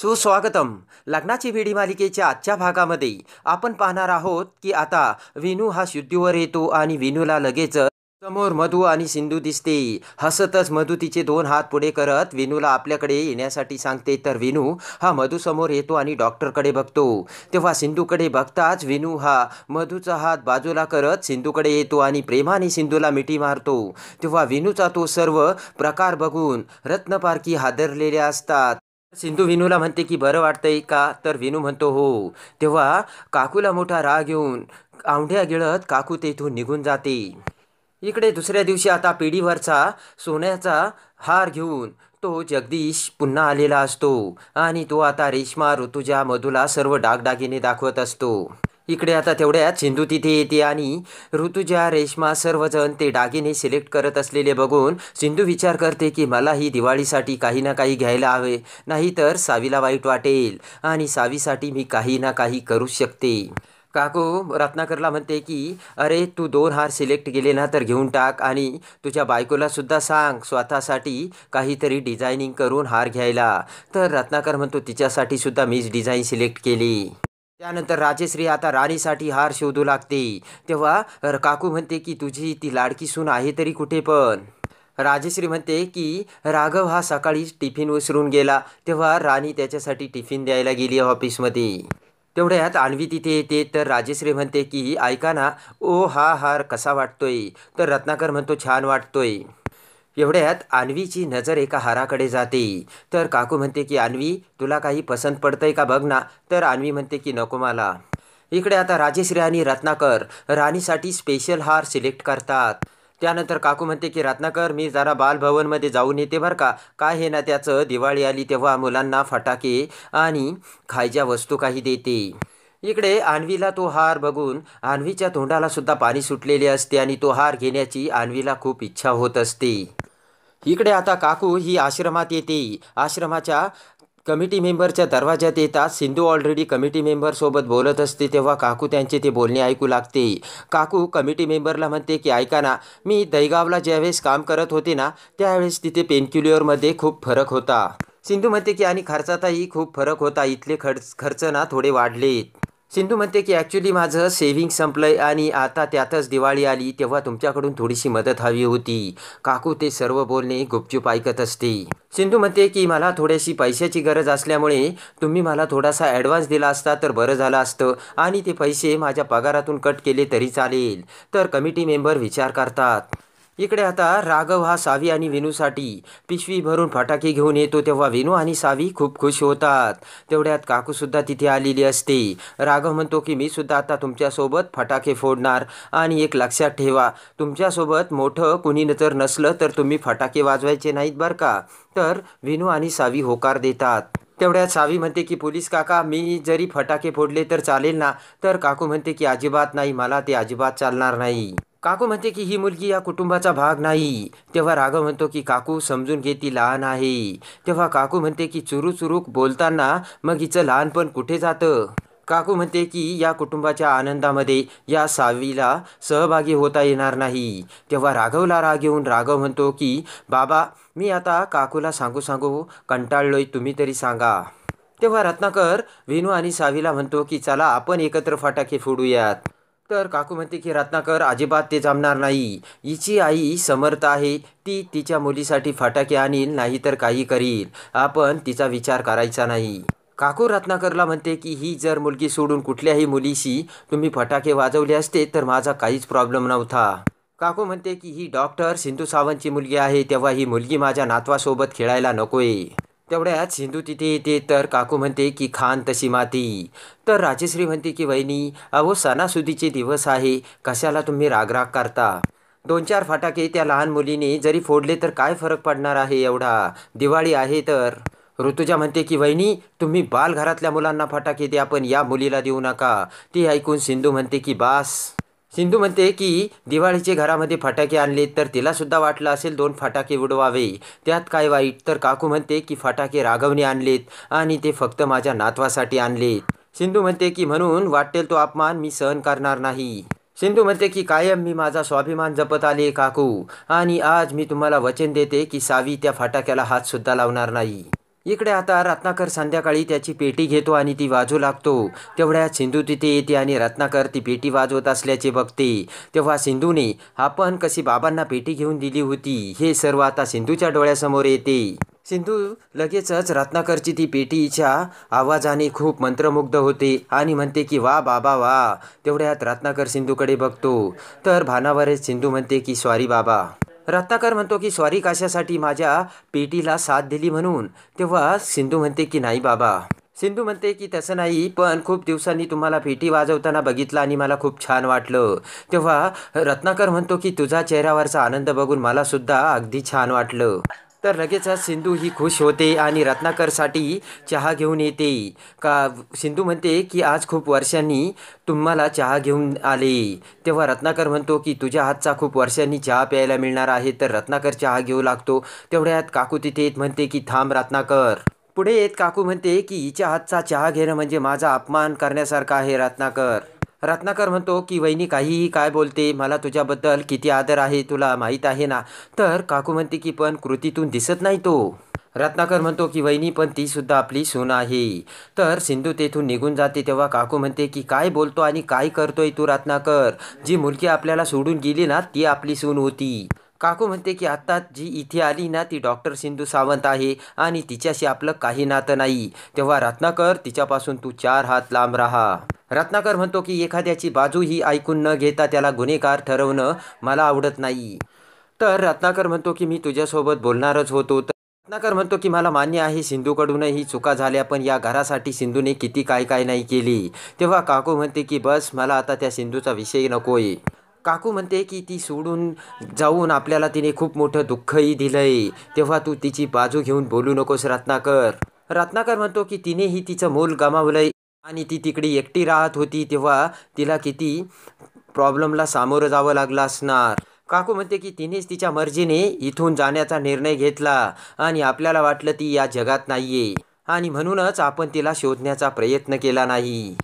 सुस्वागतम लग्नाची वेडी मालिकेच्या आजच्या भागामध्ये आपण पाहणार आहोत की आता विनू हा शुद्धीवर येतो आणि विनूला लगेच समोर मधू आणि सिंधू दिसते हसतच मधू तिचे दोन हात पुढे करत विनूला आपल्याकडे येण्यासाठी सांगते तर विनू हा समोर येतो आणि डॉक्टरकडे बघतो तेव्हा सिंधूकडे बघताच विनू हा मधूचा हात बाजूला करत सिंधूकडे येतो आणि प्रेमाने सिंधूला मिठी मारतो तेव्हा विनूचा तो सर्व प्रकार बघून रत्नपारखी हादरलेल्या असतात सिंधू विनूला म्हणते की बरं वाटतंय का तर विनू म्हणतो हो तेव्हा काकूला मोठा राग घेऊन आवड्या गिळत काकू तेथून निघून जाते इकडे दुसऱ्या दिवशी आता पिढीवरचा सोन्याचा हार घेऊन तो जगदीश पुन्हा आलेला असतो आणि तो आता रेशमा ऋतुजा मधुला सर्व डागडागिने दाखवत असतो इकडे आता तेवढ्यात सिंधू तिथे येते आणि ऋतुजा रेश्मा सर्वजण ते डागिने सिलेक्ट करत असलेले बघून सिंधू विचार करते की मलाही दिवाळीसाठी काही ना काही घ्यायला हवे नाहीतर सावीला वाईट वाटेल आणि सावीसाठी मी काही ना काही करू शकते काकू रत्नाकरला म्हणते की अरे तू दोन हार सिलेक्ट केले ना तर घेऊन टाक आणि तुझ्या बायकोलासुद्धा सांग स्वतःसाठी काहीतरी डिझायनिंग करून हार घ्यायला तर रत्नाकर म्हणतो तिच्यासाठी सुद्धा मीच डिझाईन सिलेक्ट केली त्यानंतर राजेश्री आता राणीसाठी हार शोधू लागते तेव्हा काकू म्हणते की तुझी ती लाडकी सून आहे तरी कुठे पण राजेश्री म्हणते की राघव हा सकाळी टिफिन विसरून गेला तेव्हा राणी त्याच्यासाठी टिफिन द्यायला गेली ऑफिसमध्ये तेवढ्यात आणवी तिथे येते तर राजेश्री म्हणते की ऐका ना ओ हा हार कसा वाटतोय तर रत्नाकर म्हणतो छान वाटतोय एवढ्यात आणवीची नजर एका हाराकडे जाते तर काकू म्हणते की आणवी तुला काही पसंत पडतंय का बघ ना तर आणवी म्हणते की नको मला इकडे आता राजेश्री आणि रत्नाकर राणीसाठी स्पेशल हार सिलेक्ट करतात त्यानंतर काकू म्हणते की रत्नाकर मी जरा बालभवनमध्ये जाऊन येते बरं का काय हे ना त्याचं दिवाळी आली तेव्हा मुलांना फटाके आणि खायच्या वस्तू काही देते इकडे आणवीला तो हार बघून आणवीच्या तोंडाला सुद्धा पाणी सुटलेले असते आणि तो हार घेण्याची आणवीला खूप इच्छा होत असते इकडे आता काकू ही आश्रमात येते आश्रमाच्या कमिटी मेंबरच्या दरवाज्यात येतात सिंधू ऑलरेडी कमिटी मेंबरसोबत बोलत असते तेव्हा काकू त्यांचे ते बोलणे ऐकू लागते काकू कमिटी मेंबरला म्हणते की ऐका ना मी दैगावला ज्यावेळेस काम करत होते ना त्यावेळेस तिथे पेनक्युल्युअरमध्ये खूप फरक होता सिंधू म्हणते की आणि खर्चातही खूप फरक होता इथले खर्च खर्च ना थोडे वाढलेत सिंधू म्हणते की ॲक्च्युली माझं सेव्हिंग संपलं आणि आता त्यातच दिवाळी आली तेव्हा तुमच्याकडून थोडीशी मदत हवी होती काकू ते सर्व बोलणे गुपचूप ऐकत असते सिंधू म्हणते की मला थोड्याशी पैशाची गरज असल्यामुळे तुम्ही मला थोडासा ॲडव्हान्स दिला असता तर बरं झालं असतं आणि ते पैसे माझ्या पगारातून कट केले तरी चालेल तर कमिटी मेंबर विचार करतात इकडे आता राघव हा सावी आणि विनूसाठी पिशवी भरून फटाके घेऊन येतो तेव्हा विनू आणि सावी खूप खुश होतात तेवढ्यात काकूसुद्धा तिथे आलेली असते राघव म्हणतो की मी सुद्धा आता तुमच्यासोबत फटाके फोडणार आणि एक लक्षात ठेवा तुमच्यासोबत मोठं कुणी नजर नसलं तर तुम्ही फटाके वाजवायचे नाहीत बरं का तर विनू आणि सावी होकार देतात तेवढ्यात सावी म्हणते की पोलीस काका मी जरी फटाके फोडले तर चालेल ना तर काकू म्हणते की अजिबात नाही मला ते अजिबात चालणार नाही काकू म्हणते की ही मुलगी या कुटुंबाचा भाग नाही तेव्हा राघव म्हणतो की काकू समजून घे ती लहान आहे तेव्हा काकू म्हणते की चुरू चुरूक बोलताना मग हिचं लहानपण कुठे जातं काकू म्हणते की या कुटुंबाच्या आनंदामध्ये या सावीला सहभागी होता येणार नाही तेव्हा राघवला राग येऊन राघव म्हणतो की बाबा मी आता काकूला सांगू सांगू कंटाळलोय तुम्ही तरी सांगा तेव्हा रत्नाकर विनू आणि सावीला म्हणतो की चला आपण एकत्र फटाके फोडूयात तर काकू म्हणते की रत्नाकर अजिबात ते जमणार नाही हिची आई समर्थ आहे ती तिच्या मुलीसाठी फटाके आणील नाही तर काही करील आपण तिचा विचार करायचा नाही काकू रत्नाकरला म्हणते की ही जर मुलगी सोडून कुठल्याही मुलीशी तुम्ही फटाके वाजवले असते तर माझा काहीच प्रॉब्लेम नव्हता काकू म्हणते की ही डॉक्टर सिंधू सावंतची मुलगी आहे तेव्हा ही मुलगी माझ्या नातवासोबत खेळायला नकोय तेवढ्याच हिंदू तिथे येते तर काकू म्हणते की खान तशी माती तर राजेश्री म्हणते की वहिनी अहो सणासुदीचे दिवस आहे कशाला तुम्ही रागराग करता दोन चार फटाके त्या लहान मुलीने जरी फोडले तर काय फरक पडणार आहे एवढा दिवाळी आहे तर ऋतुजा म्हणते की वहिनी तुम्ही बालघरातल्या मुलांना फटाके द्या पण या मुलीला देऊ नका ती ऐकून सिंधू म्हणते की बास सिंधू म्हणते की दिवाळीचे घरामध्ये फटाके आणले तर तिला सुद्धा वाटलं असेल दोन फटाके उडवावे त्यात काय वाईट तर काकू म्हणते की फटाके राघवने आणलेत आणि ते फक्त माझ्या नातवासाठी आणलेत सिंधू म्हणते की म्हणून वाटेल तो अपमान मी सहन करणार नाही सिंधू म्हणते की कायम मी माझा स्वाभिमान जपत आले काकू आणि आज मी तुम्हाला वचन देते की सावी त्या फटाक्याला हातसुद्धा लावणार नाही इकडे आता रत्नाकर संध्याकाळी त्याची पेटी घेतो आणि ती वाजू लागतो तेवढ्यात सिंधू तिथे येते आणि रत्नाकर ती पेटी वाजवत असल्याचे बघते तेव्हा सिंधूने आपण कशी बाबांना पेटी घेऊन दिली होती हे सर्व आता सिंधूच्या डोळ्यासमोर येते सिंधू लगेचच रत्नाकरची ती पेटीच्या आवाजाने खूप मंत्रमुग्ध होते आणि म्हणते की वा बाबा वा तेवढ्यात रत्नाकर सिंधूकडे बघतो तर भानावरच सिंधू म्हणते की सॉरी बाबा रत्नाकर म्हणतो की स्वारी काशासाठी माझ्या पेटीला साथ दिली म्हणून तेव्हा सिंधू म्हणते की नाही बाबा सिंधू म्हणते की तसं नाही पण खूप दिवसांनी तुम्हाला पेटी वाजवताना बघितलं आणि मला खूप छान वाटलं तेव्हा रत्नाकर म्हणतो की तुझा चेहऱ्यावरचा आनंद बघून मलासुद्धा अगदी छान वाटलं तर लगेचच सिंधू ही खुश होते आणि रत्नाकरसाठी चहा घेऊन येते का सिंधू म्हणते की आज खूप वर्षांनी तुम्हाला चहा घेऊन आले तेव्हा रत्नाकर म्हणतो की तुझ्या हातचा खूप वर्षांनी चहा प्यायला मिळणार आहे तर रत्नाकर चहा घेऊ लागतो तेवढ्यात काकू तिथे येत म्हणते की थांब रत्नाकर पुढे येत काकू म्हणते की हिच्या हातचा चहा घेणं म्हणजे माझा अपमान करण्यासारखा आहे रत्नाकर रत्नाकर म्हणतो की वहिनी काहीही काय बोलते मला तुझ्याबद्दल किती आदर आहे तुला माहीत आहे ना तर काकू म्हणते की पण कृतीतून दिसत नाही तो रत्नाकर म्हणतो की वहिनी पण तीसुद्धा आपली सून आहे तर सिंधू तेथून निघून जाते तेव्हा काकू म्हणते की काय बोलतो आणि काय करतोय तू रत्नाकर जी मुलगी आपल्याला सोडून गेली ना ती आपली सून होती काकू म्हणते की आत्ता जी इथे आली ना ती डॉक्टर सिंधू सावंत आहे आणि तिच्याशी आपलं काही नातं नाही तेव्हा रत्नाकर तिच्यापासून तू चार हात लांब राहा रत्नाकर म्हणतो की एखाद्याची बाजू ही ऐकून न घेता त्याला गुन्हेगार ठरवणं मला आवडत नाही तर रत्नाकर म्हणतो की मी तुझ्यासोबत बोलणारच होतो तर रत्नाकर म्हणतो की मला मान्य आहे सिंधूकडूनही चुका झाल्या पण या घरासाठी सिंधूने किती काय काय नाही केली तेव्हा काकू म्हणते की बस मला आता त्या सिंधूचा विषय नकोय काकू म्हणते की ती सोडून जाऊन आपल्याला तिने खूप मोठं दुःखही दिलंय तेव्हा तू तिची बाजू घेऊन बोलू नकोस रत्नाकर रत्नाकर म्हणतो की तिनेही तिचं मोल गमावलंय आणि ती तिकडे एकटी राहत होती तेव्हा तिला किती प्रॉब्लेमला सामोरं जावं लागलं असणार काकू म्हणते की तिनेच तिच्या मर्जीने इथून जाण्याचा निर्णय घेतला आणि आपल्याला वाटलं ती या जगात नाही आहे आणि म्हणूनच आपण तिला शोधण्याचा प्रयत्न केला नाही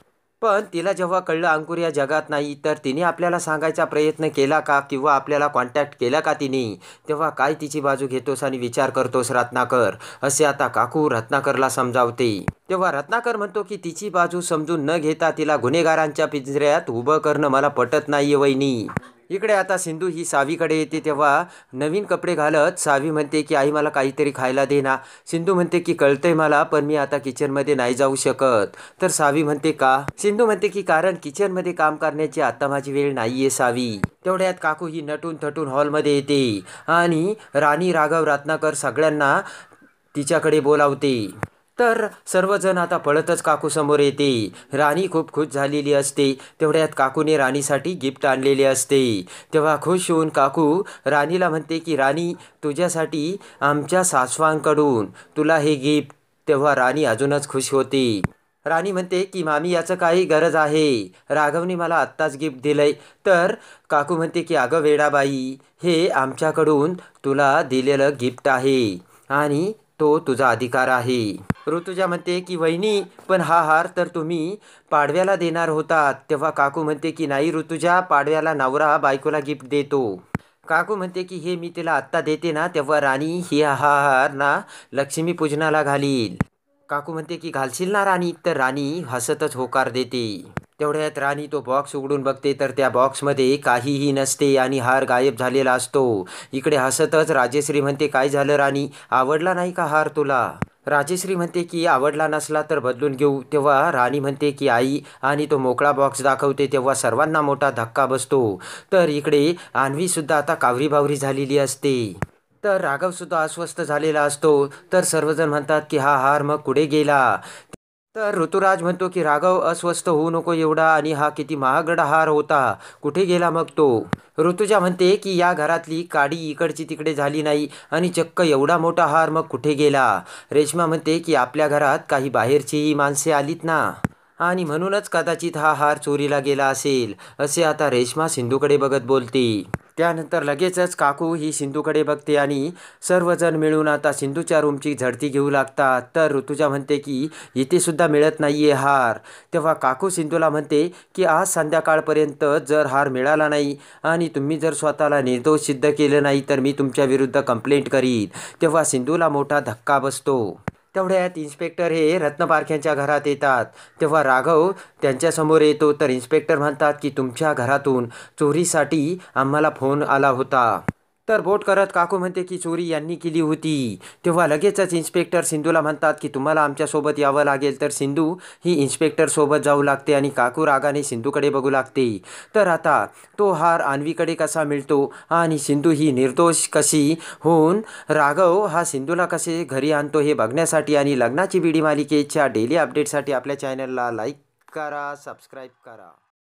पण तिला जेव्हा कळलं अंकुर या जगात नाही तर तिने आपल्याला सांगायचा प्रयत्न केला का किंवा आपल्याला कॉन्टॅक्ट केला का तिने तेव्हा काय तिची बाजू घेतोस आणि विचार करतोस रत्नाकर असे आता काकू रत्नाकरला समजावते तेव्हा रत्नाकर म्हणतो की तिची बाजू समजून न घेता तिला गुन्हेगारांच्या पिंजऱ्यात उभं करणं मला पटत नाहीये वहिनी इकडे आता सिंधू ही सावीकडे येते तेव्हा नवीन कपडे घालत सावी म्हणते की आई मला काहीतरी खायला दे ना सिंधू म्हणते की कळतंय मला पण मी आता किचनमध्ये नाही जाऊ शकत तर सावी म्हणते का सिंधू म्हणते की कारण किचनमध्ये काम करण्याची आता माझी वेळ नाहीये सावी तेवढ्यात काकू ही नटून थटून हॉलमध्ये येते आणि राणी राघव रत्नाकर सगळ्यांना तिच्याकडे बोलावते तर सर्वजण आता पळतच काकूसमोर येते राणी खूप खुश झालेली असते तेवढ्यात काकूने राणीसाठी गिफ्ट आणलेले असते तेव्हा खुश होऊन काकू राणीला म्हणते की राणी तुझ्यासाठी आमच्या सासवांकडून तुला हे गिफ्ट तेव्हा राणी अजूनच खुश होती राणी म्हणते की मामी याचं काही गरज आहे राघवने मला आत्ताच गिफ्ट दिलंय तर काकू म्हणते की अगं वेडाबाई हे आमच्याकडून तुला दिलेलं गिफ्ट आहे आणि तो तुझा अधिकार आहे ऋतुजा म्हणते की वहिनी पण हा हार तर तुम्ही पाडव्याला देणार होता तेव्हा काकू म्हणते की नाही ऋतुजा पाडव्याला नवरा बायकोला गिफ्ट देतो काकू म्हणते की हे मी तिला आत्ता देते ना तेव्हा राणी ही हा हार ना लक्ष्मीपूजनाला घालील काकू म्हणते की घालशील ना राणी तर राणी हसतच होकार देते तेवढ्यात राणी तो बॉक्स उघडून बघते तर त्या बॉक्समध्ये काहीही नसते आणि हार गायब झालेला असतो इकडे हसतच राजेश्री म्हणते काय झालं राणी आवडला नाही का हार तुला राजेश्री म्हणते की आवडला नसला तर बदलून घेऊ तेव्हा राणी म्हणते की आई आणि तो मोकळा बॉक्स दाखवते तेव्हा सर्वांना मोठा धक्का बसतो तर इकडे आणवीसुद्धा आता कावरी बावरी झालेली असते तर राघवसुद्धा अस्वस्थ झालेला असतो तर सर्वजण म्हणतात की हा हार मग कुठे गेला तर ऋतुराज म्हणतो की राघव अस्वस्थ होऊ नको एवढा आणि हा किती महागड हार होता कुठे गेला मग तो ऋतुजा म्हणते की या घरातली काडी इकडची तिकडे झाली नाही आणि चक्क एवढा मोठा हार मग कुठे गेला रेश्मा म्हणते की आपल्या घरात काही बाहेरचीही माणसे आलीत ना आणि म्हणूनच कदाचित हा हार चोरीला गेला असेल असे आता रेश्मा सिंधूकडे बघत बोलते त्यानंतर लगेचच काकू ही सिंधूकडे बघते आणि सर्वजण मिळून आता सिंधूच्या रूमची झडती घेऊ लागतात तर ऋतुजा म्हणते की इथेसुद्धा मिळत नाही आहे हार तेव्हा काकू सिंधूला म्हणते की आज संध्याकाळपर्यंत जर हार मिळाला नाही आणि तुम्ही जर स्वतःला निर्दोष सिद्ध केलं नाही तर मी तुमच्या विरुद्ध कंप्लेंट करीन तेव्हा सिंधूला मोठा धक्का बसतो तेवढ्यात इन्स्पेक्टर हे रत्न घरात येतात तेव्हा राघव त्यांच्यासमोर येतो तर इन्स्पेक्टर म्हणतात की तुमच्या घरातून चोरीसाठी आम्हाला फोन आला होता तर बोट करत काकू म्हणते की चोरी यांनी केली होती तेव्हा लगेचच इन्स्पेक्टर सिंधूला म्हणतात की तुम्हाला आमच्यासोबत यावं लागेल तर सिंधू ही इन्स्पेक्टरसोबत जाऊ लागते आणि काकू रागाने सिंधूकडे बघू लागते तर आता तो हार आणवीकडे कसा मिळतो आणि सिंधू ही निर्दोष कशी होऊन राघव हा सिंधूला कसे घरी आणतो हे बघण्यासाठी आणि लग्नाची बिडी मालिकेच्या डेली अपडेटसाठी आपल्या चॅनलला लाईक करा सबस्क्राईब करा